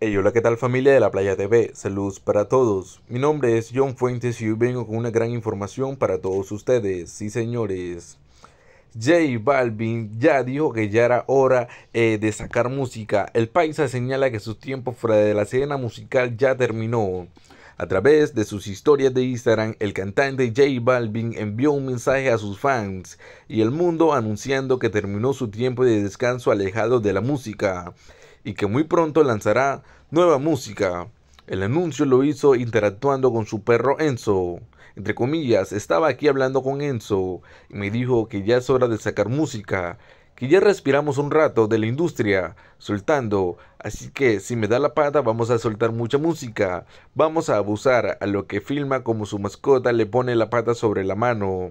Hey, hola, ¿qué tal familia de la Playa TV? Saludos para todos. Mi nombre es John Fuentes y hoy vengo con una gran información para todos ustedes. Sí, señores. J Balvin ya dijo que ya era hora eh, de sacar música. El paisa señala que su tiempo fuera de la escena musical ya terminó. A través de sus historias de Instagram, el cantante J Balvin envió un mensaje a sus fans y el mundo anunciando que terminó su tiempo de descanso alejado de la música y que muy pronto lanzará nueva música. El anuncio lo hizo interactuando con su perro Enzo. Entre comillas, estaba aquí hablando con Enzo y me dijo que ya es hora de sacar música, que ya respiramos un rato de la industria, soltando, así que si me da la pata vamos a soltar mucha música, vamos a abusar a lo que filma como su mascota le pone la pata sobre la mano.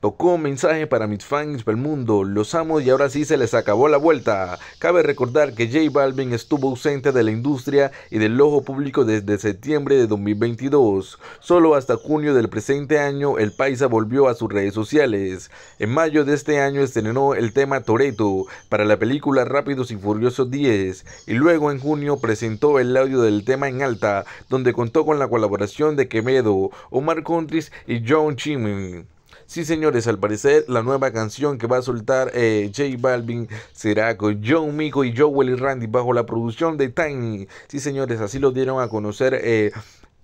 Tocó un mensaje para mis fans del mundo, los amo y ahora sí se les acabó la vuelta. Cabe recordar que J Balvin estuvo ausente de la industria y del ojo público desde septiembre de 2022. Solo hasta junio del presente año el paisa volvió a sus redes sociales. En mayo de este año estrenó el tema Toreto para la película Rápidos y Furiosos 10 y luego en junio presentó el audio del tema en alta, donde contó con la colaboración de Quemedo, Omar Contris y John Chimney. Sí, señores, al parecer la nueva canción que va a soltar eh, J Balvin será con John Mico y Joe y Randy bajo la producción de Tiny. Sí, señores, así lo dieron a conocer. Eh,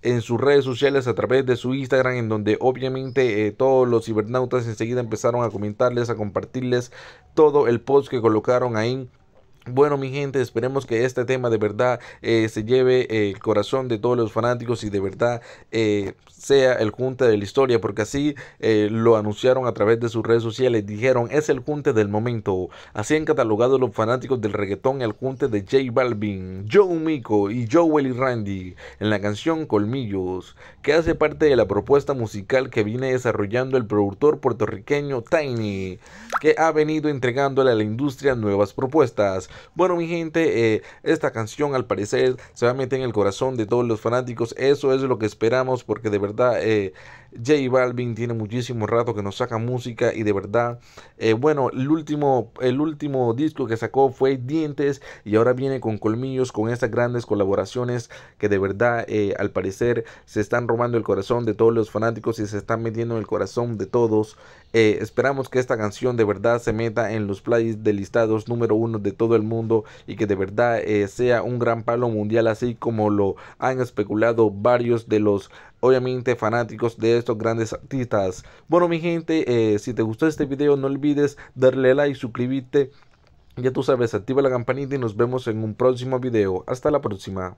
en sus redes sociales a través de su Instagram, en donde obviamente eh, todos los cibernautas enseguida empezaron a comentarles, a compartirles todo el post que colocaron ahí bueno, mi gente, esperemos que este tema de verdad eh, se lleve eh, el corazón de todos los fanáticos y de verdad eh, sea el junte de la historia, porque así lo anunciaron a través de sus redes sociales. Dijeron, es el junte del momento. Así han catalogado los fanáticos del reggaetón el junte de J Balvin, Joe Mico y Joel y Randy en la canción Colmillos, que hace parte de la propuesta musical que viene desarrollando el productor puertorriqueño Tiny, que ha venido entregándole a la industria nuevas propuestas bueno, mi gente, eh, esta canción al parecer se va a meter en el corazón de todos los fanáticos. Eso es lo que esperamos porque de verdad... Eh, J Balvin tiene muchísimo rato que nos saca música y de verdad, eh, bueno, el último, el último disco que sacó fue Dientes y ahora viene con Colmillos, con estas grandes colaboraciones que de verdad eh, al parecer se están robando el corazón de todos los fanáticos y se están metiendo en el corazón de todos. Eh, esperamos que esta canción de verdad se meta en los plays de listados número uno de todo el mundo y que de verdad sea un gran palo mundial así como lo han especulado varios de los obviamente fanáticos de estos grandes artistas. Bueno mi gente, eh, si te gustó este video no olvides darle like, suscribirte. Ya tú sabes, activa la campanita y nos vemos en un próximo video. Hasta la próxima.